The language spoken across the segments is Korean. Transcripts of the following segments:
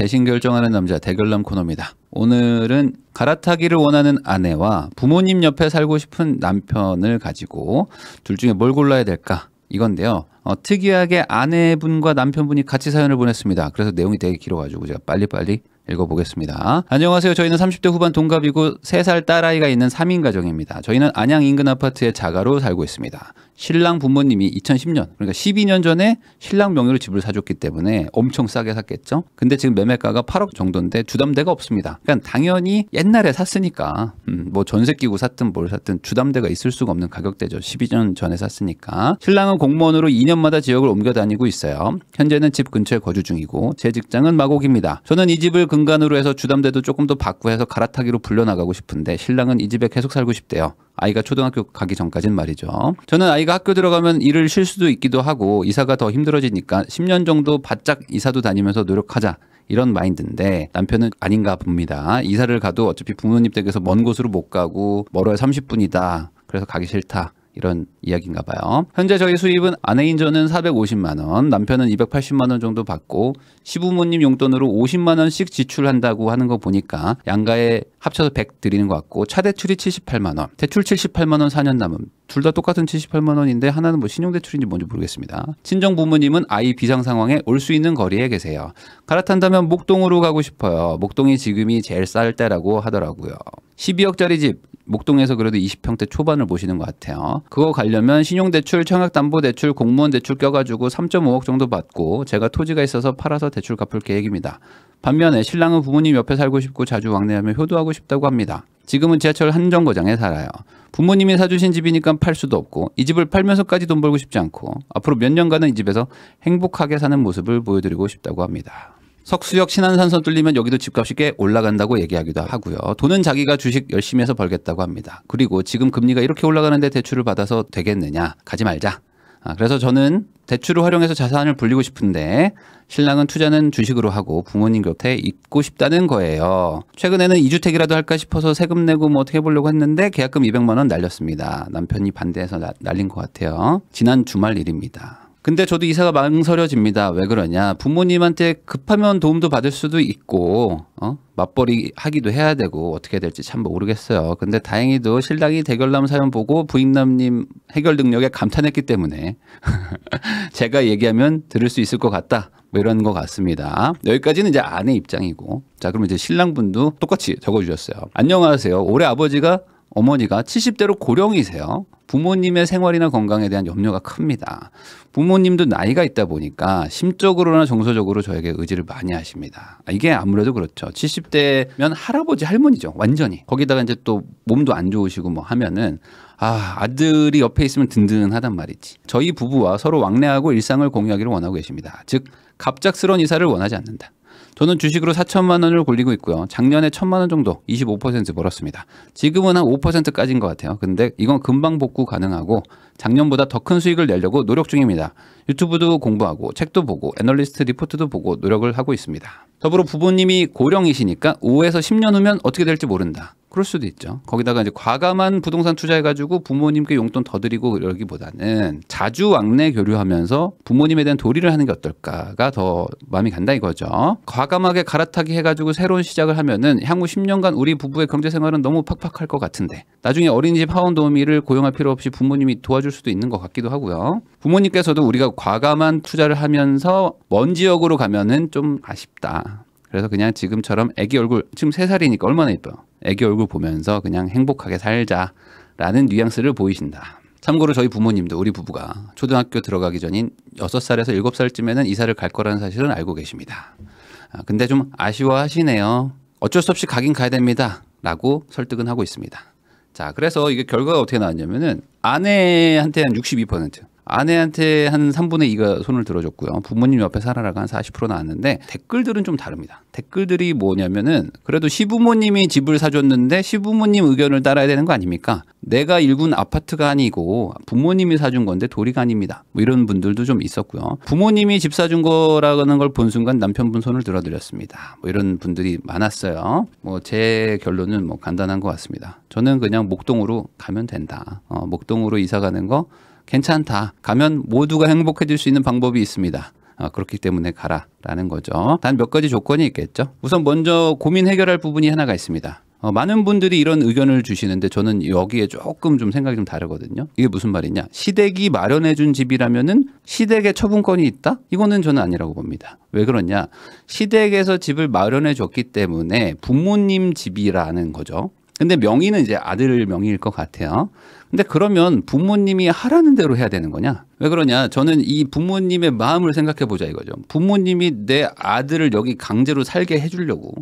대신 결정하는 남자 대결남 코너입니다. 오늘은 갈아타기를 원하는 아내와 부모님 옆에 살고 싶은 남편을 가지고 둘 중에 뭘 골라야 될까 이건데요. 어, 특이하게 아내분과 남편분이 같이 사연을 보냈습니다. 그래서 내용이 되게 길어가지고 제가 빨리빨리 읽어보겠습니다. 안녕하세요. 저희는 30대 후반 동갑이고 3살 딸아이가 있는 3인 가정입니다. 저희는 안양 인근 아파트의 자가로 살고 있습니다. 신랑 부모님이 2010년 그러니까 12년 전에 신랑 명의로 집을 사줬기 때문에 엄청 싸게 샀겠죠. 근데 지금 매매가가 8억 정도인데 주담대가 없습니다. 그러니까 당연히 옛날에 샀으니까 음, 뭐 전세 끼고 샀든 뭘 샀든 주담대가 있을 수가 없는 가격대죠. 12년 전에 샀으니까 신랑은 공무원으로 2년마다 지역을 옮겨 다니고 있어요. 현재는 집 근처에 거주 중이고 제 직장은 마곡입니다. 저는 이 집을 근 연간으로 해서 주담대도 조금 더 받고 해서 갈아타기로 불려나가고 싶은데 신랑은 이 집에 계속 살고 싶대요. 아이가 초등학교 가기 전까진 말이죠. 저는 아이가 학교 들어가면 일을 쉴 수도 있기도 하고 이사가 더 힘들어지니까 10년 정도 바짝 이사도 다니면서 노력하자. 이런 마인드인데 남편은 아닌가 봅니다. 이사를 가도 어차피 부모님 댁에서 먼 곳으로 못 가고 멀어야 30분이다. 그래서 가기 싫다. 이런 이야기인가 봐요. 현재 저희 수입은 아내인 저는 450만 원, 남편은 280만 원 정도 받고 시부모님 용돈으로 50만 원씩 지출한다고 하는 거 보니까 양가에 합쳐서 100 드리는 것 같고 차 대출이 78만 원, 대출 78만 원 4년 남음. 둘 다 똑같은 78만 원인데 하나는 뭐 신용 대출인지 뭔지 모르겠습니다. 친정 부모님은 아이 비상 상황에 올 수 있는 거리에 계세요. 갈아탄다면 목동으로 가고 싶어요. 목동이 지금이 제일 쌀 때라고 하더라고요. 12억짜리 집 목동에서 그래도 20평대 초반을 보시는 것 같아요. 그거 가려면 신용대출, 청약담보대출, 공무원 대출 껴가지고 3.5억 정도 받고 제가 토지가 있어서 팔아서 대출 갚을 계획입니다. 반면에 신랑은 부모님 옆에 살고 싶고 자주 왕래하며 효도하고 싶다고 합니다. 지금은 지하철 한정거장에 살아요. 부모님이 사주신 집이니까 팔 수도 없고 이 집을 팔면서까지 돈 벌고 싶지 않고 앞으로 몇 년간은 이 집에서 행복하게 사는 모습을 보여드리고 싶다고 합니다. 석수역 신한산선 뚫리면 여기도 집값이 꽤 올라간다고 얘기하기도 하고요. 돈은 자기가 주식 열심히 해서 벌겠다고 합니다. 그리고 지금 금리가 이렇게 올라가는데 대출을 받아서 되겠느냐? 가지 말자. 아, 그래서 저는 대출을 활용해서 자산을 불리고 싶은데 신랑은 투자는 주식으로 하고 부모님 곁에 있고 싶다는 거예요. 최근에는 2주택이라도 할까 싶어서 세금 내고 뭐 어떻게 해 보려고 했는데 계약금 200만 원 날렸습니다. 남편이 반대해서 나, 날린 것 같아요. 지난 주말 일입니다. 근데 저도 이사가 망설여집니다. 왜 그러냐? 부모님한테 급하면 도움도 받을 수도 있고 어? 맞벌이 하기도 해야 되고 어떻게 해야 될지 참 모르겠어요. 근데 다행히도 신랑이 대결남 사연 보고 부인남님 해결 능력에 감탄했기 때문에 제가 얘기하면 들을 수 있을 것 같다. 뭐 이런 것 같습니다. 여기까지는 이제 아내 입장이고. 자, 그러면 이제 신랑분도 똑같이 적어주셨어요. 안녕하세요. 올해 아버지가 어머니가 70대로 고령이세요. 부모님의 생활이나 건강에 대한 염려가 큽니다. 부모님도 나이가 있다 보니까 심적으로나 정서적으로 저에게 의지를 많이 하십니다. 아, 이게 아무래도 그렇죠. 70대면 할아버지 할머니죠. 완전히. 거기다가 이제 또 몸도 안 좋으시고 뭐 하면은 아, 아들이 옆에 있으면 든든하단 말이지. 저희 부부와 서로 왕래하고 일상을 공유하기를 원하고 계십니다. 즉 갑작스런 이사를 원하지 않는다. 저는 주식으로 4천만 원을 굴리고 있고요. 작년에 천만 원 정도 25% 벌었습니다. 지금은 한 5%까지인 것 같아요. 근데 이건 금방 복구 가능하고 작년보다 더 큰 수익을 내려고 노력 중입니다. 유튜브도 공부하고 책도 보고 애널리스트 리포트도 보고 노력을 하고 있습니다. 더불어 부모님이 고령이시니까 5에서 10년 후면 어떻게 될지 모른다. 그럴 수도 있죠. 거기다가 이제 과감한 부동산 투자해가지고 부모님께 용돈 더 드리고 그러기보다는 자주 왕래 교류하면서 부모님에 대한 도리를 하는 게 어떨까가 더 마음이 간다 이거죠. 과감하게 갈아타기 해가지고 새로운 시작을 하면은 향후 10년간 우리 부부의 경제 생활은 너무 팍팍할 것 같은데 나중에 어린이집 하원 도우미를 고용할 필요 없이 부모님이 도와줄 해줄 수도 있는 것 같기도 하고요. 부모님께서도 우리가 과감한 투자를 하면서 먼 지역으로 가면은 좀 아쉽다. 그래서 그냥 지금처럼 애기 얼굴 지금 세살이니까 얼마나 예뻐요. 애기 얼굴 보면서 그냥 행복하게 살자라는 뉘앙스를 보이신다. 참고로 저희 부모님도 우리 부부가 초등학교 들어가기 전인 6살에서 7살쯤에는 이사를 갈 거라는 사실은 알고 계십니다. 아, 근데 좀 아쉬워하시네요. 어쩔 수 없이 가긴 가야 됩니다. 라고 설득은 하고 있습니다. 자, 그래서 이게 결과가 어떻게 나왔냐면은 아내한테 한 62%, 아내한테 한 3분의 2가 손을 들어줬고요. 부모님 옆에 살아라가 한 40% 나왔는데 댓글들은 좀 다릅니다. 댓글들이 뭐냐면은 그래도 시부모님이 집을 사줬는데 시부모님 의견을 따라야 되는 거 아닙니까? 내가 일군 아파트가 아니고 부모님이 사준 건데 도리가 아닙니다. 뭐 이런 분들도 좀 있었고요. 부모님이 집 사준 거라는 걸 본 순간 남편분 손을 들어드렸습니다. 뭐 이런 분들이 많았어요. 뭐 제 결론은 뭐 간단한 것 같습니다. 저는 그냥 목동으로 가면 된다. 어, 목동으로 이사 가는 거 괜찮다. 가면 모두가 행복해질 수 있는 방법이 있습니다. 아, 그렇기 때문에 가라라는 거죠. 단 몇 가지 조건이 있겠죠. 우선 먼저 고민 해결할 부분이 하나가 있습니다. 어, 많은 분들이 이런 의견을 주시는데 저는 여기에 조금 좀 생각이 좀 다르거든요. 이게 무슨 말이냐? 시댁이 마련해준 집이라면은 시댁에 처분권이 있다? 이거는 저는 아니라고 봅니다. 왜 그러냐? 시댁에서 집을 마련해줬기 때문에 부모님 집이라는 거죠. 근데 명의는 이제 아들 명의일 것 같아요. 근데 그러면 부모님이 하라는 대로 해야 되는 거냐? 왜 그러냐? 저는 이 부모님의 마음을 생각해 보자 이거죠. 부모님이 내 아들을 여기 강제로 살게 해주려고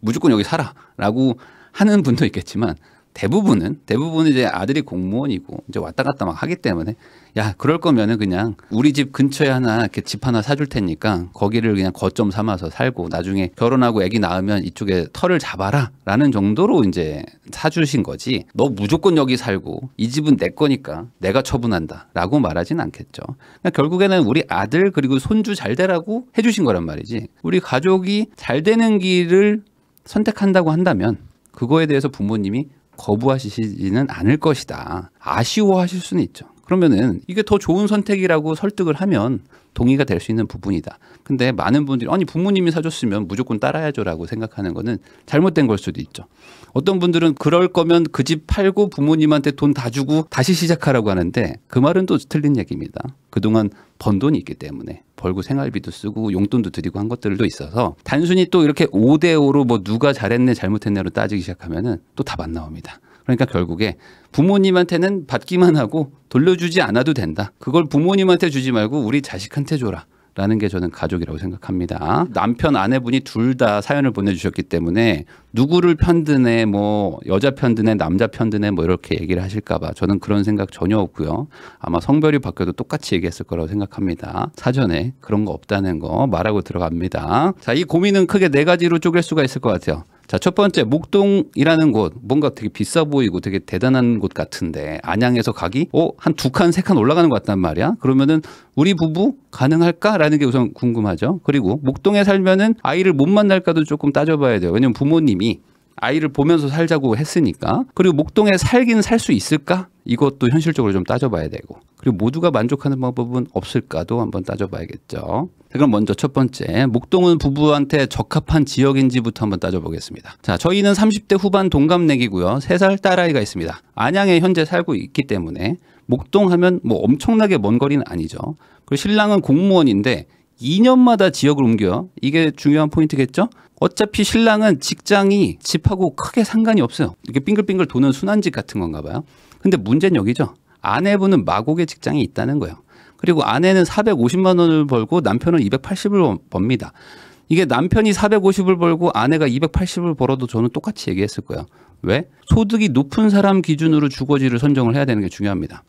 무조건 여기 살아라고 하는 분도 있겠지만 대부분은 대부분은 이제 아들이 공무원이고 이제 왔다 갔다 막 하기 때문에 야 그럴 거면은 그냥 우리 집 근처에 하나 이렇게 집 하나 사줄 테니까 거기를 그냥 거점 삼아서 살고 나중에 결혼하고 애기 낳으면 이쪽에 털을 잡아라라는 정도로 이제 사주신 거지 너 무조건 여기 살고 이 집은 내 거니까 내가 처분한다라고 말하진 않겠죠. 그러니까 결국에는 우리 아들 그리고 손주 잘 되라고 해주신 거란 말이지 우리 가족이 잘 되는 길을 선택한다고 한다면 그거에 대해서 부모님이 거부하시지는 않을 것이다. 아쉬워하실 수는 있죠. 그러면은 이게 더 좋은 선택이라고 설득을 하면 동의가 될 수 있는 부분이다. 근데 많은 분들이 아니 부모님이 사줬으면 무조건 따라야죠라고 생각하는 거는 잘못된 걸 수도 있죠. 어떤 분들은 그럴 거면 그 집 팔고 부모님한테 돈 다 주고 다시 시작하라고 하는데 그 말은 또 틀린 얘기입니다. 그동안 번 돈이 있기 때문에 벌고 생활비도 쓰고 용돈도 드리고 한 것들도 있어서 단순히 또 이렇게 5대 5로 뭐 누가 잘했네 잘못했네로 따지기 시작하면은 또답 안 나옵니다. 그러니까 결국에 부모님한테는 받기만 하고 돌려주지 않아도 된다. 그걸 부모님한테 주지 말고 우리 자식한테 줘라. 라는 게 저는 가족이라고 생각합니다. 남편 아내분이 둘 다 사연을 보내주셨기 때문에 누구를 편드네 뭐 여자 편드네 남자 편드네 뭐 이렇게 얘기를 하실까봐 저는 그런 생각 전혀 없고요. 아마 성별이 바뀌어도 똑같이 얘기했을 거라고 생각합니다. 사전에 그런 거 없다는 거 말하고 들어갑니다. 자이 고민은 크게 네 가지로 쪼갤 수가 있을 것 같아요. 자, 첫 번째 목동이라는 곳 뭔가 되게 비싸 보이고 되게 대단한 곳 같은데 안양에서 가기 어, 한 두 칸, 세 칸 올라가는 것 같단 말이야. 그러면은 우리 부부 가능할까라는 게 우선 궁금하죠. 그리고 목동에 살면은 아이를 못 만날까도 조금 따져봐야 돼요. 왜냐면 부모님이 아이를 보면서 살자고 했으니까 그리고 목동에 살긴 살 수 있을까 이것도 현실적으로 좀 따져봐야 되고 그리고 모두가 만족하는 방법은 없을까도 한번 따져봐야겠죠. 그럼 먼저 첫 번째 목동은 부부한테 적합한 지역인지부터 한번 따져보겠습니다. 자 저희는 30대 후반 동갑내기고요. 3살 딸아이가 있습니다. 안양에 현재 살고 있기 때문에 목동 하면 뭐 엄청나게 먼 거리는 아니죠. 그리고 신랑은 공무원인데 2년마다 지역을 옮겨요. 이게 중요한 포인트겠죠? 어차피 신랑은 직장이 집하고 크게 상관이 없어요. 이렇게 빙글빙글 도는 순환직 같은 건가 봐요. 근데 문제는 여기죠. 아내분은 마곡의 직장이 있다는 거예요. 그리고 아내는 450만 원을 벌고 남편은 280을 법니다. 이게 남편이 450을 벌고 아내가 280을 벌어도 저는 똑같이 얘기했을 거예요. 왜? 소득이 높은 사람 기준으로 주거지를 선정을 해야 되는 게 중요합니다.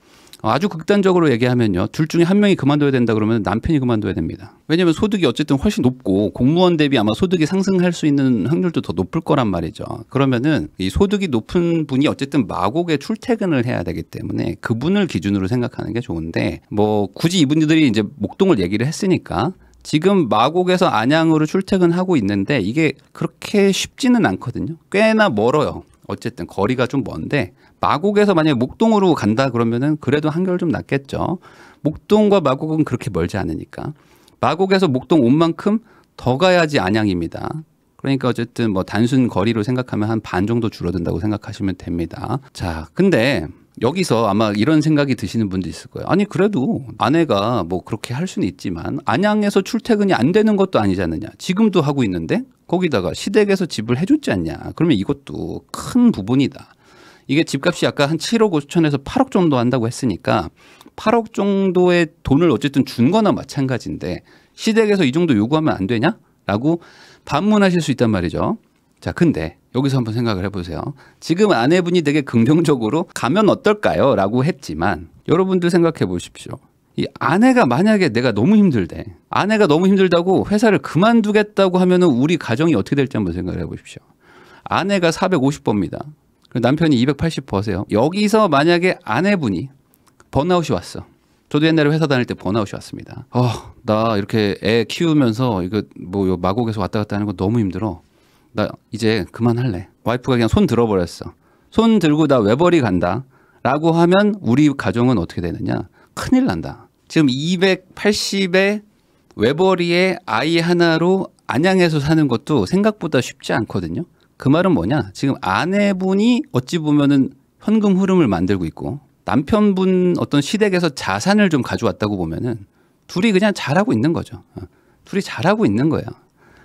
어, 아주 극단적으로 얘기하면요. 둘 중에 한 명이 그만둬야 된다 그러면 남편이 그만둬야 됩니다. 왜냐하면 소득이 어쨌든 훨씬 높고 공무원 대비 아마 소득이 상승할 수 있는 확률도 더 높을 거란 말이죠. 그러면은 이 소득이 높은 분이 어쨌든 마곡에 출퇴근을 해야 되기 때문에 그분을 기준으로 생각하는 게 좋은데 뭐 굳이 이분들이 이제 목동을 얘기를 했으니까 지금 마곡에서 안양으로 출퇴근하고 있는데 이게 그렇게 쉽지는 않거든요. 꽤나 멀어요. 어쨌든 거리가 좀 먼데 마곡에서 만약에 목동으로 간다 그러면은 그래도 한결 좀 낫겠죠. 목동과 마곡은 그렇게 멀지 않으니까. 마곡에서 목동 온 만큼 더 가야지 안양입니다. 그러니까 어쨌든 뭐 단순 거리로 생각하면 한 반 정도 줄어든다고 생각하시면 됩니다. 자, 근데 여기서 아마 이런 생각이 드시는 분도 있을 거예요. 아니 그래도 아내가 뭐 그렇게 할 수는 있지만 안양에서 출퇴근이 안 되는 것도 아니잖느냐. 지금도 하고 있는데 거기다가 시댁에서 집을 해줬지 않냐. 그러면 이것도 큰 부분이다. 이게 집값이 아까 한 7억 5천에서 8억 정도 한다고 했으니까 8억 정도의 돈을 어쨌든 준 거나 마찬가지인데 시댁에서 이 정도 요구하면 안 되냐? 라고 반문하실 수 있단 말이죠. 자, 근데 여기서 한번 생각을 해보세요. 지금 아내분이 되게 긍정적으로 가면 어떨까요? 라고 했지만 여러분들 생각해 보십시오. 이 아내가 만약에 내가 너무 힘들대. 아내가 너무 힘들다고 회사를 그만두겠다고 하면은 우리 가정이 어떻게 될지 한번 생각을 해 보십시오. 아내가 450번입니다. 남편이 280%세요. 여기서 만약에 아내분이 번아웃이 왔어. 저도 옛날에 회사 다닐 때 번아웃이 왔습니다. 어, 나 이렇게 애 키우면서 이거 뭐 마곡에서 왔다 갔다 하는 거 너무 힘들어. 나 이제 그만할래. 와이프가 그냥 손 들어버렸어. 손 들고 나 외벌이 간다. 라고 하면 우리 가정은 어떻게 되느냐. 큰일 난다. 지금 280에 외벌이에 아이 하나로 안양에서 사는 것도 생각보다 쉽지 않거든요. 그 말은 뭐냐? 지금 아내분이 어찌 보면은 현금 흐름을 만들고 있고 남편분 어떤 시댁에서 자산을 좀 가져왔다고 보면은 둘이 그냥 잘하고 있는 거죠. 어, 둘이 잘하고 있는 거예요.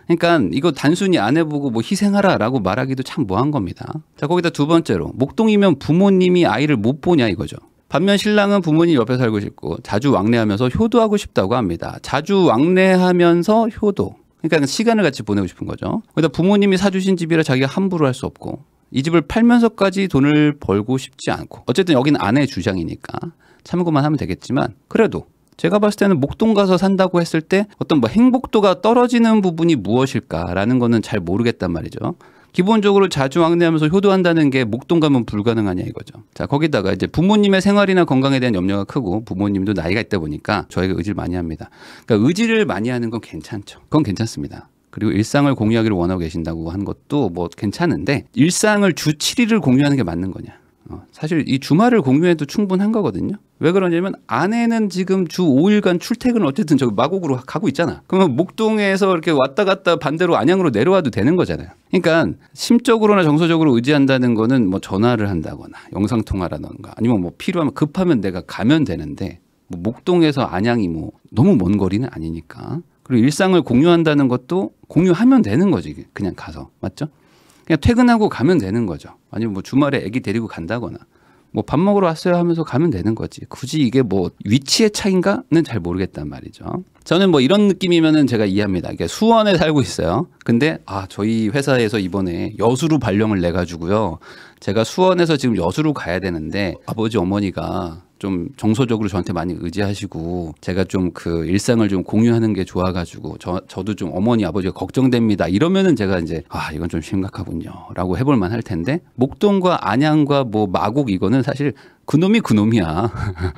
그러니까 이거 단순히 아내 보고 뭐 희생하라라고 말하기도 참 뭐한 겁니다. 자 거기다 두 번째로 목동이면 부모님이 아이를 못 보냐 이거죠. 반면 신랑은 부모님 옆에 살고 싶고 자주 왕래하면서 효도하고 싶다고 합니다. 자주 왕래하면서 효도. 그러니까 시간을 같이 보내고 싶은 거죠. 그기다 부모님이 사주신 집이라 자기가 함부로 할 수 없고 이 집을 팔면서까지 돈을 벌고 싶지 않고 어쨌든 여기는 아내의 주장이니까 참고만 하면 되겠지만 그래도 제가 봤을 때는 목동 가서 산다고 했을 때 어떤 뭐 행복도가 떨어지는 부분이 무엇일까라는 거는 잘 모르겠단 말이죠. 기본적으로 자주 왕래하면서 효도한다는 게 목동 가면 불가능하냐 이거죠. 자 거기다가 이제 부모님의 생활이나 건강에 대한 염려가 크고 부모님도 나이가 있다 보니까 저에게 의지를 많이 합니다. 그러니까 의지를 많이 하는 건 괜찮죠. 그건 괜찮습니다. 그리고 일상을 공유하기를 원하고 계신다고 한 것도 뭐 괜찮은데 일상을 주 7일을 공유하는 게 맞는 거냐? 어, 사실 이 주말을 공휴해도 충분한 거거든요. 왜 그러냐면 아내는 지금 주 5일간 출퇴근 어쨌든 저기 마곡으로 가고 있잖아. 그러면 목동에서 이렇게 왔다 갔다 반대로 안양으로 내려와도 되는 거잖아요. 그러니까 심적으로나 정서적으로 의지한다는 거는 뭐 전화를 한다거나 영상 통화라던가 아니면 뭐 필요하면 급하면 내가 가면 되는데 뭐 목동에서 안양이 뭐 너무 먼 거리는 아니니까. 그리고 일상을 공유한다는 것도 공유하면 되는 거지 그냥 가서 맞죠? 그냥 퇴근하고 가면 되는 거죠. 아니면 뭐 주말에 아기 데리고 간다거나 뭐 밥 먹으러 왔어요 하면서 가면 되는 거지. 굳이 이게 뭐 위치의 차인가는 잘 모르겠단 말이죠. 저는 뭐 이런 느낌이면은 제가 이해합니다. 이게 수원에 살고 있어요. 근데 아 저희 회사에서 이번에 여수로 발령을 내 가지고요. 제가 수원에서 지금 여수로 가야 되는데 아버지 어머니가 좀 정서적으로 저한테 많이 의지하시고 제가 좀 그 일상을 좀 공유하는 게 좋아가지고 저, 저도 좀 어머니 아버지가 걱정됩니다 이러면은 제가 이제 아 이건 좀 심각하군요라고 해볼 만할 텐데 목동과 안양과 뭐 마곡 이거는 사실 그놈이 그놈이야.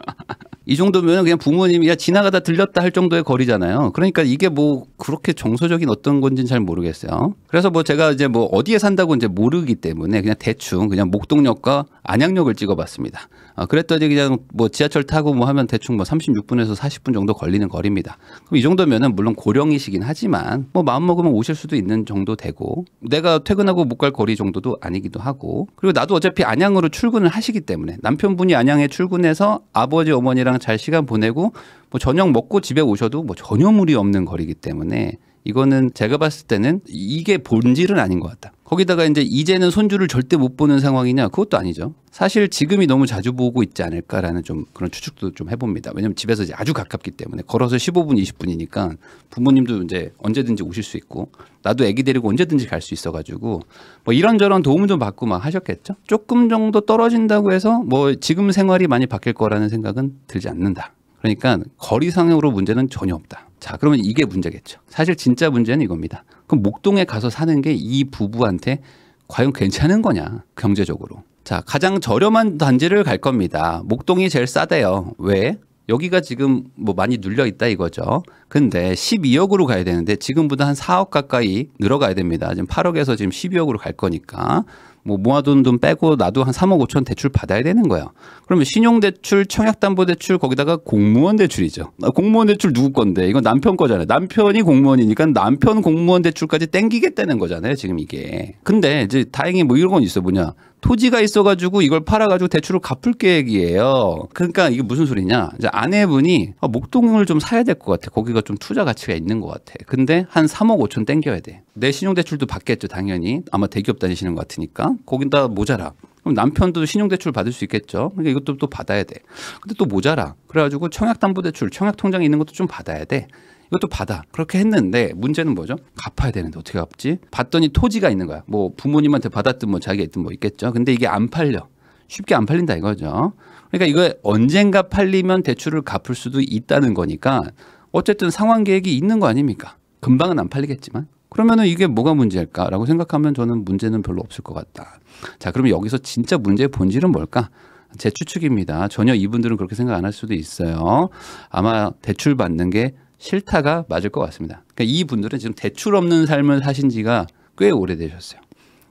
이 정도면 그냥 부모님이 야 지나가다 들렸다 할 정도의 거리잖아요. 그러니까 이게 뭐 그렇게 정서적인 어떤 건지는 잘 모르겠어요. 그래서 뭐 제가 이제 뭐 어디에 산다고 이제 모르기 때문에 그냥 대충 그냥 목동역과 안양역을 찍어봤습니다. 어, 그랬더니 그냥 뭐 지하철 타고 뭐 하면 대충 뭐 36분에서 40분 정도 걸리는 거리입니다. 그럼 이 정도면은 물론 고령이시긴 하지만 뭐 마음 먹으면 오실 수도 있는 정도 되고 내가 퇴근하고 못 갈 거리 정도도 아니기도 하고 그리고 나도 어차피 안양으로 출근을 하시기 때문에 남편분이 안양에 출근해서 아버지 어머니랑 잘 시간 보내고 뭐 저녁 먹고 집에 오셔도 뭐 전혀 무리 없는 거리이기 때문에 이거는 제가 봤을 때는 이게 본질은 아닌 것 같다. 거기다가 이제 이제는 손주를 절대 못 보는 상황이냐? 그것도 아니죠. 사실 지금이 너무 자주 보고 있지 않을까라는 좀 그런 추측도 좀 해봅니다. 왜냐하면 집에서 이제 아주 가깝기 때문에 걸어서 15분, 20분이니까 부모님도 이제 언제든지 오실 수 있고 나도 아기 데리고 언제든지 갈 수 있어가지고 뭐 이런저런 도움 을좀 받고 막 하셨겠죠. 조금 정도 떨어진다고 해서 뭐 지금 생활이 많이 바뀔 거라는 생각은 들지 않는다. 그러니까 거리상으로 문제는 전혀 없다. 자, 그러면 이게 문제겠죠. 사실 진짜 문제는 이겁니다. 그럼 목동에 가서 사는 게 이 부부한테 과연 괜찮은 거냐, 경제적으로. 자, 가장 저렴한 단지를 갈 겁니다. 목동이 제일 싸대요. 왜? 여기가 지금 뭐 많이 눌려 있다 이거죠. 근데 12억으로 가야 되는데 지금보다 한 4억 가까이 늘어가야 됩니다. 지금 8억에서 지금 12억으로 갈 거니까. 뭐 모아둔 돈 빼고 나도 한 3억 5천 대출 받아야 되는 거야. 그러면 신용대출, 청약담보대출 거기다가 공무원 대출이죠. 아, 공무원 대출 누구 건데? 이건 남편 거잖아요. 남편이 공무원이니까 남편 공무원 대출까지 땡기겠다는 거잖아요. 지금 이게. 근데 이제 다행히 뭐 이런 건 있어 뭐냐? 토지가 있어가지고 이걸 팔아가지고 대출을 갚을 계획이에요. 그러니까 이게 무슨 소리냐? 이제 아내분이 아, 목동을 좀 사야 될 것 같아. 거기가 좀 투자 가치가 있는 것 같아. 근데 한 3억 5천 땡겨야 돼. 내 신용대출도 받겠죠, 당연히. 아마 대기업 다니시는 것 같으니까. 거긴다 모자라. 그럼 남편도 신용대출 받을 수 있겠죠. 그러니까 이것도 또 받아야 돼. 근데 또 모자라. 그래가지고 청약담보대출, 청약통장에 있는 것도 좀 받아야 돼. 이것도 받아. 그렇게 했는데 문제는 뭐죠? 갚아야 되는데 어떻게 갚지? 봤더니 토지가 있는 거야. 뭐 부모님한테 받았든 뭐 자기가 있든 뭐 있겠죠. 근데 이게 안 팔려. 쉽게 안 팔린다 이거죠. 그러니까 이거 언젠가 팔리면 대출을 갚을 수도 있다는 거니까 어쨌든 상환 계획이 있는 거 아닙니까? 금방은 안 팔리겠지만. 그러면은 이게 뭐가 문제일까라고 생각하면 저는 문제는 별로 없을 것 같다. 자, 그러면 여기서 진짜 문제의 본질은 뭘까? 제 추측입니다. 전혀 이분들은 그렇게 생각 안 할 수도 있어요. 아마 대출 받는 게 싫다가 맞을 것 같습니다. 그러니까 이 분들은 지금 대출 없는 삶을 사신 지가 꽤 오래되셨어요.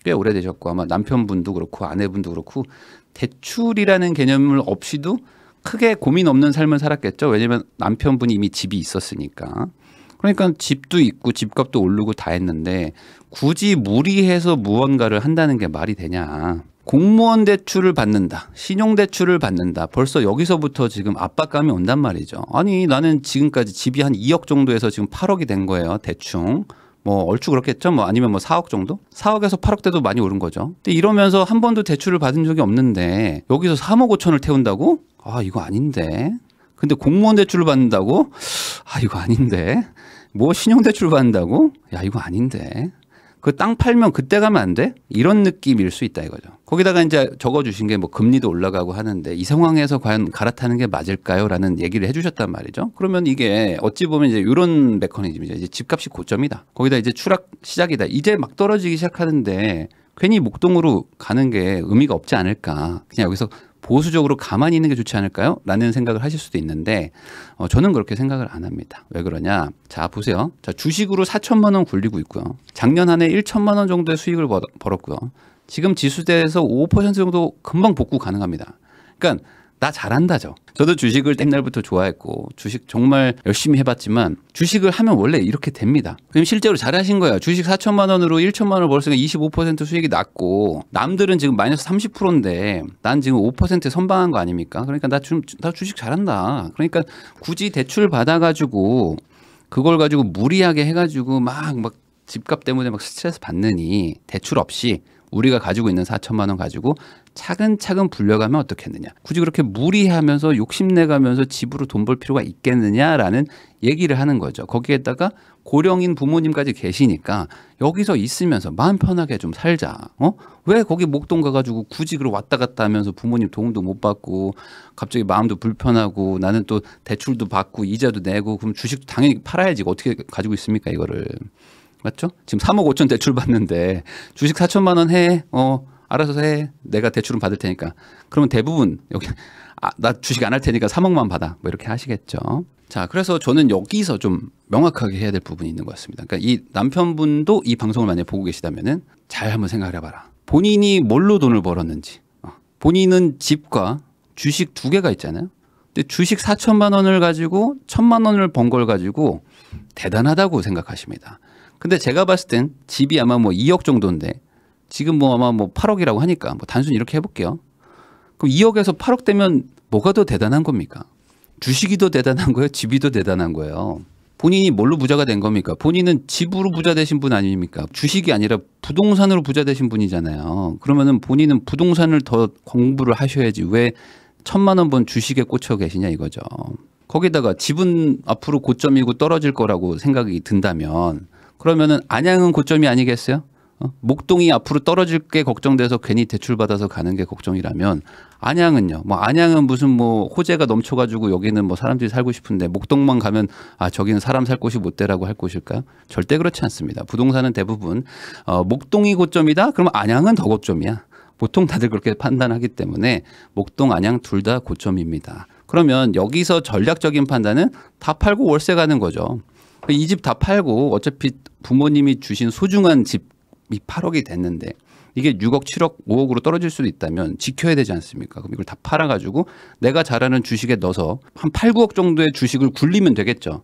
꽤 오래되셨고 아마 남편분도 그렇고 아내분도 그렇고 대출이라는 개념을 없이도 크게 고민 없는 삶을 살았겠죠. 왜냐면 남편분이 이미 집이 있었으니까. 그러니까 집도 있고 집값도 오르고 다 했는데 굳이 무리해서 무언가를 한다는 게 말이 되냐. 공무원 대출을 받는다, 신용 대출을 받는다. 벌써 여기서부터 지금 압박감이 온단 말이죠. 아니 나는 지금까지 집이 한 2억 정도에서 지금 8억이 된 거예요, 대충. 뭐 얼추 그렇겠죠. 뭐 아니면 뭐 4억 정도? 4억에서 8억대도 많이 오른 거죠. 근데 이러면서 한 번도 대출을 받은 적이 없는데 여기서 3억 5천을 태운다고? 아 이거 아닌데. 근데 공무원 대출을 받는다고? 아 이거 아닌데. 뭐 신용 대출을 받는다고? 야 이거 아닌데. 그땅 팔면 그때 가면 안 돼? 이런 느낌일 수 있다 이거죠. 거기다가 이제 적어주신 게 뭐 금리도 올라가고 하는데 이 상황에서 과연 갈아타는 게 맞을까요? 라는 얘기를 해주셨단 말이죠. 그러면 이게 어찌 보면 이제 이런 메커니즘이죠. 이제 집값이 고점이다. 거기다 이제 추락 시작이다. 이제 막 떨어지기 시작하는데 괜히 목동으로 가는 게 의미가 없지 않을까. 그냥 여기서 보수적으로 가만히 있는 게 좋지 않을까요? 라는 생각을 하실 수도 있는데 어, 저는 그렇게 생각을 안 합니다. 왜 그러냐? 자 보세요. 자 주식으로 4천만 원 굴리고 있고요. 작년 한 해 1천만 원 정도의 수익을 벌었고요. 지금 지수대에서 5% 정도 금방 복구 가능합니다. 그러니까 나 잘한다죠. 저도 주식을 옛날부터 좋아했고 주식 정말 열심히 해봤지만 주식을 하면 원래 이렇게 됩니다. 그럼 실제로 잘하신 거예요 주식 4천만 원으로 1천만 원을 벌었으니까 25% 수익이 났고 남들은 지금 마이너스 30%인데 난 지금 5% 선방한 거 아닙니까? 그러니까 나, 주, 나 주식 잘한다. 그러니까 굳이 대출 받아가지고 그걸 가지고 무리하게 해가지고 막 막 집값 때문에 막 스트레스 받느니 대출 없이 우리가 가지고 있는 4천만 원 가지고 차근차근 불려가면 어떻겠느냐. 굳이 그렇게 무리하면서 욕심내가면서 집으로 돈 벌 필요가 있겠느냐라는 얘기를 하는 거죠. 거기에다가 고령인 부모님까지 계시니까 여기서 있으면서 마음 편하게 좀 살자. 어? 왜 거기 목동 가가지고 굳이 그걸 왔다 갔다 하면서 부모님 도움도 못 받고 갑자기 마음도 불편하고 나는 또 대출도 받고 이자도 내고 그럼 주식도 당연히 팔아야지 어떻게 가지고 있습니까 이거를 맞죠? 지금 3억 5천 대출 받는데 주식 4천만 원 해. 어 알아서 해. 내가 대출은 받을 테니까. 그러면 대부분 여기 아, 나 주식 안 할 테니까 3억만 받아. 뭐 이렇게 하시겠죠. 자, 그래서 저는 여기서 좀 명확하게 해야 될 부분이 있는 것 같습니다. 그러니까 이 남편분도 이 방송을 만약 보고 계시다면은 잘 한번 생각 해봐라. 본인이 뭘로 돈을 벌었는지. 어, 본인은 집과 주식 두 개가 있잖아요. 근데 주식 4천만 원을 가지고 천만 원을 번 걸 가지고 대단하다고 생각하십니다. 근데 제가 봤을 땐 집이 아마 뭐 2억 정도인데 지금 뭐 아마 뭐 8억이라고 하니까 뭐 단순히 이렇게 해볼게요. 그럼 2억에서 8억 되면 뭐가 더 대단한 겁니까? 주식이 더 대단한 거예요? 집이 더 대단한 거예요? 본인이 뭘로 부자가 된 겁니까? 본인은 집으로 부자 되신 분 아닙니까? 주식이 아니라 부동산으로 부자 되신 분이잖아요. 그러면은 본인은 부동산을 더 공부를 하셔야지 왜 천만 원 번 주식에 꽂혀 계시냐 이거죠. 거기다가 집은 앞으로 고점이고 떨어질 거라고 생각이 든다면 그러면은 안양은 고점이 아니겠어요? 어? 목동이 앞으로 떨어질 게 걱정돼서 괜히 대출받아서 가는 게 걱정이라면 안양은요. 뭐 안양은 무슨 뭐 호재가 넘쳐가지고 여기는 뭐 사람들이 살고 싶은데 목동만 가면 아 저기는 사람 살 곳이 못 되라고 할 곳일까? 절대 그렇지 않습니다. 부동산은 대부분 어, 목동이 고점이다. 그러면 안양은 더 고점이야. 보통 다들 그렇게 판단하기 때문에 목동 안양 둘 다 고점입니다. 그러면 여기서 전략적인 판단은 다 팔고 월세 가는 거죠. 이 집 다 팔고 어차피 부모님이 주신 소중한 집 8억이 됐는데 이게 6억, 7억, 5억으로 떨어질 수도 있다면 지켜야 되지 않습니까? 그럼 이걸 다 팔아가지고 내가 잘하는 주식에 넣어서 한 8, 9억 정도의 주식을 굴리면 되겠죠.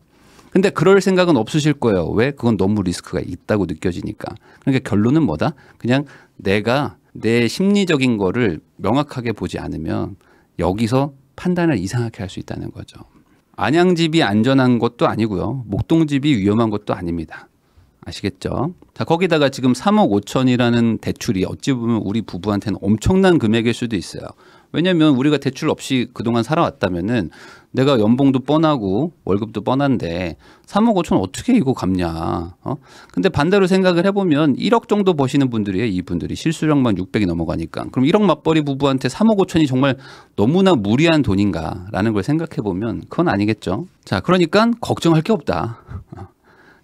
근데 그럴 생각은 없으실 거예요. 왜? 그건 너무 리스크가 있다고 느껴지니까. 그러니까 결론은 뭐다? 그냥 내가 내 심리적인 거를 명확하게 보지 않으면 여기서 판단을 이상하게 할 수 있다는 거죠. 안양집이 안전한 것도 아니고요. 목동집이 위험한 것도 아닙니다. 아시겠죠? 자, 거기다가 지금 3억 5천이라는 대출이 어찌 보면 우리 부부한테는 엄청난 금액일 수도 있어요. 왜냐면 우리가 대출 없이 그동안 살아왔다면은 내가 연봉도 뻔하고 월급도 뻔한데 3억 5천 어떻게 이거 갚냐. 어? 근데 반대로 생각을 해보면 1억 정도 버시는 분들이에요. 이분들이 실수령만 600이 넘어가니까. 그럼 1억 맞벌이 부부한테 3억 5천이 정말 너무나 무리한 돈인가라는 걸 생각해보면 그건 아니겠죠. 자, 그러니까 걱정할 게 없다. 어.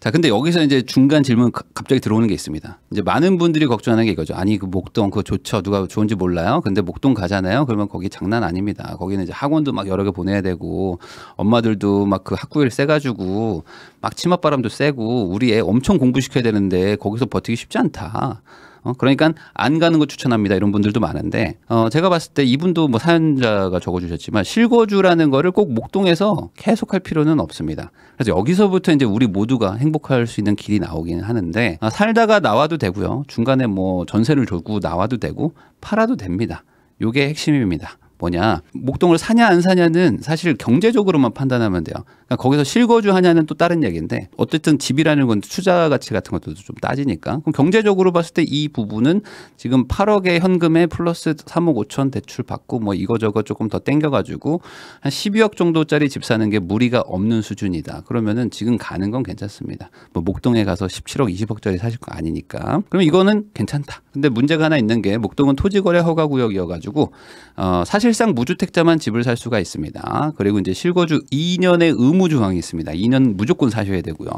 자, 근데 여기서 이제 중간 질문 갑자기 들어오는 게 있습니다. 이제 많은 분들이 걱정하는 게 이거죠. 아니, 그 목동 그거 좋죠. 누가 좋은지 몰라요. 근데 목동 가잖아요. 그러면 거기 장난 아닙니다. 거기는 이제 학원도 막 여러 개 보내야 되고 엄마들도 막 그 학구일 세가지고 막 치맛바람도 세고 우리 애 엄청 공부시켜야 되는데 거기서 버티기 쉽지 않다. 어? 그러니까 안 가는 거 추천합니다 이런 분들도 많은데 어, 제가 봤을 때 이분도 뭐 사연자가 적어주셨지만 실거주라는 거를 꼭 목동에서 계속할 필요는 없습니다. 그래서 여기서부터 이제 우리 모두가 행복할 수 있는 길이 나오기는 하는데 아, 살다가 나와도 되고요 중간에 뭐 전세를 돌고 나와도 되고 팔아도 됩니다. 요게 핵심입니다. 뭐냐 목동을 사냐 안 사냐는 사실 경제적으로만 판단하면 돼요 그러니까 거기서 실거주 하냐는 또 다른 얘기인데 어쨌든 집이라는 건 투자 가치 같은 것도 좀 따지니까 그럼 경제적으로 봤을 때 이 부분은 지금 8억의 현금에 플러스 3억 5천 대출 받고 뭐 이거저거 조금 더 땡겨가지고 한 12억 정도짜리 집 사는 게 무리가 없는 수준이다. 그러면은 지금 가는 건 괜찮습니다. 뭐 목동에 가서 17억 20억짜리 사실 거 아니니까 그럼 이거는 괜찮다. 근데 문제가 하나 있는 게 목동은 토지거래 허가 구역이어가지고 어 사실상 무주택자만 집을 살 수가 있습니다. 그리고 이제 실거주 2년의 음 의무 조항이 있습니다. 2년 무조건 사셔야 되고요.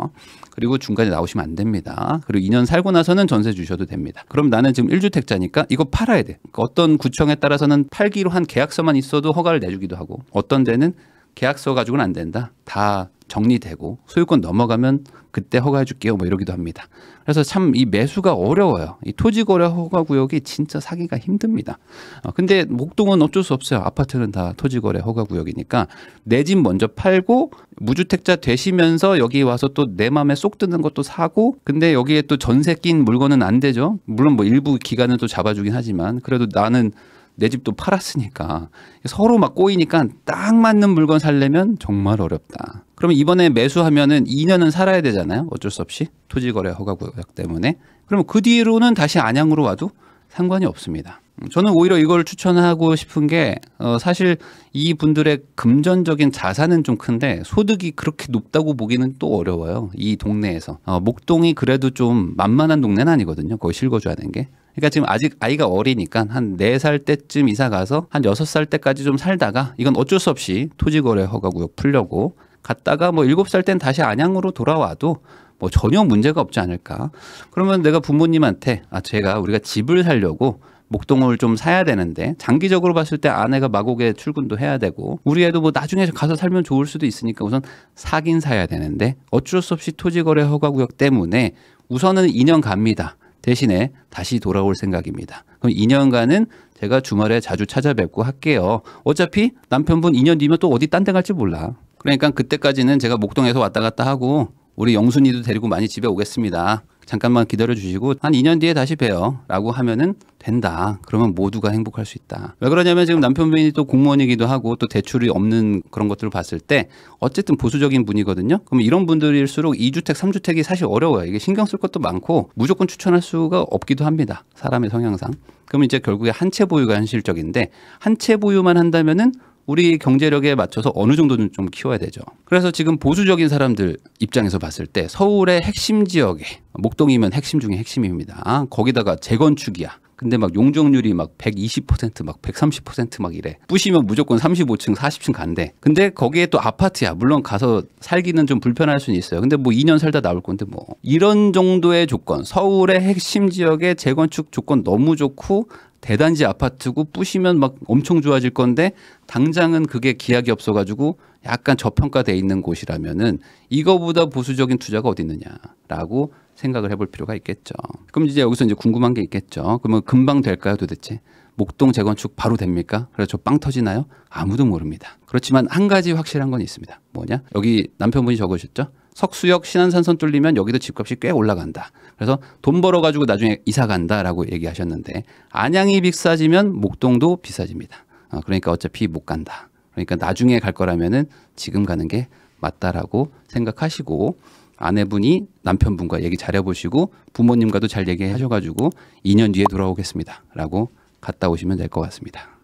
그리고 중간에 나오시면 안 됩니다. 그리고 2년 살고 나서는 전세 주셔도 됩니다. 그럼 나는 지금 1주택자니까 이거 팔아야 돼. 그러니까 어떤 구청에 따라서는 팔기로 한 계약서만 있어도 허가를 내주기도 하고 어떤 데는 계약서 가지고는 안 된다. 다 정리되고 소유권 넘어가면 그때 허가해 줄게요 뭐 이러기도 합니다. 그래서 참 이 매수가 어려워요. 이 토지 거래 허가 구역이 진짜 사기가 힘듭니다. 어, 근데 목동은 어쩔 수 없어요. 아파트는 다 토지 거래 허가 구역이니까 내 집 먼저 팔고 무주택자 되시면서 여기 와서 또 내 마음에 쏙 드는 것도 사고 근데 여기에 또 전세 낀 물건은 안 되죠. 물론 뭐 일부 기간은 또 잡아주긴 하지만 그래도 나는 내 집도 팔았으니까 서로 막 꼬이니까 딱 맞는 물건 살려면 정말 어렵다. 그러면 이번에 매수하면은 2년은 살아야 되잖아요. 어쩔 수 없이 토지 거래 허가 구역 때문에. 그러면 그 뒤로는 다시 안양으로 와도 상관이 없습니다. 음, 저는 오히려 이걸 추천하고 싶은 게 어, 사실 이 분들의 금전적인 자산은 좀 큰데 소득이 그렇게 높다고 보기는 또 어려워요. 이 동네에서 어, 목동이 그래도 좀 만만한 동네는 아니거든요. 거의 실거주하는 게. 그러니까 지금 아직 아이가 어리니까 한 네 살 때쯤 이사 가서 한 여섯 살 때까지 좀 살다가 이건 어쩔 수 없이 토지거래 허가구역 풀려고 갔다가 뭐 일곱 살땐 다시 안양으로 돌아와도 뭐 전혀 문제가 없지 않을까. 그러면 내가 부모님한테 아 제가 우리가 집을 살려고 목동을 좀 사야 되는데 장기적으로 봤을 때 아내가 마곡에 출근도 해야 되고 우리 애도 뭐 나중에 가서 살면 좋을 수도 있으니까 우선 사긴 사야 되는데 어쩔 수 없이 토지거래 허가구역 때문에 우선은 2년 갑니다. 대신에 다시 돌아올 생각입니다. 그럼 2년간은 제가 주말에 자주 찾아뵙고 할게요. 어차피 남편분 2년 뒤면 또 어디 딴 데 갈지 몰라. 그러니까 그때까지는 제가 목동에서 왔다 갔다 하고 우리 영순이도 데리고 많이 집에 오겠습니다. 잠깐만 기다려 주시고 한 2년 뒤에 다시 봬요 라고 하면은 된다 그러면 모두가 행복할 수 있다 왜 그러냐면 지금 남편분이 또 공무원이기도 하고 또 대출이 없는 그런 것들을 봤을 때 어쨌든 보수적인 분이거든요 그럼 이런 분들일수록 2주택 3주택이 사실 어려워요 이게 신경 쓸 것도 많고 무조건 추천할 수가 없기도 합니다 사람의 성향상 그럼 이제 결국에 한 채 보유가 현실적인데 한 채 보유만 한다면은 우리 경제력에 맞춰서 어느 정도는 좀 키워야 되죠. 그래서 지금 보수적인 사람들 입장에서 봤을 때 서울의 핵심 지역에 목동이면 핵심 중에 핵심입니다. 거기다가 재건축이야. 근데 막 용적률이 막 120%, 막 130%막 이래. 부시면 무조건 35층, 40층 간대. 근데 거기에 또 아파트야. 물론 가서 살기는 좀 불편할 수는 있어요. 근데 뭐 2년 살다 나올 건데 뭐. 이런 정도의 조건, 서울의 핵심 지역의 재건축 조건 너무 좋고 대단지 아파트고 뿌시면막 엄청 좋아질 건데 당장은 그게 기약이 없어가지고 약간 저평가돼 있는 곳이라면은 이거보다 보수적인 투자가 어디 있느냐라고 생각을 해볼 필요가 있겠죠. 그럼 이제 여기서 이제 궁금한 게 있겠죠. 그러면 금방 될까요 도대체? 목동 재건축 바로 됩니까? 그래서 저빵 터지나요? 아무도 모릅니다. 그렇지만 한 가지 확실한 건 있습니다. 뭐냐? 여기 남편분이 적으셨죠? 석수역 신한산선 뚫리면 여기도 집값이 꽤 올라간다. 그래서 돈 벌어가지고 나중에 이사 간다라고 얘기하셨는데 안양이 비싸지면 목동도 비싸집니다. 어, 그러니까 어차피 못 간다. 그러니까 나중에 갈 거라면은 지금 가는 게 맞다라고 생각하시고 아내분이 남편분과 얘기 잘 해보시고 부모님과도 잘 얘기하셔가지고 2년 뒤에 돌아오겠습니다라고 갔다 오시면 될 것 같습니다.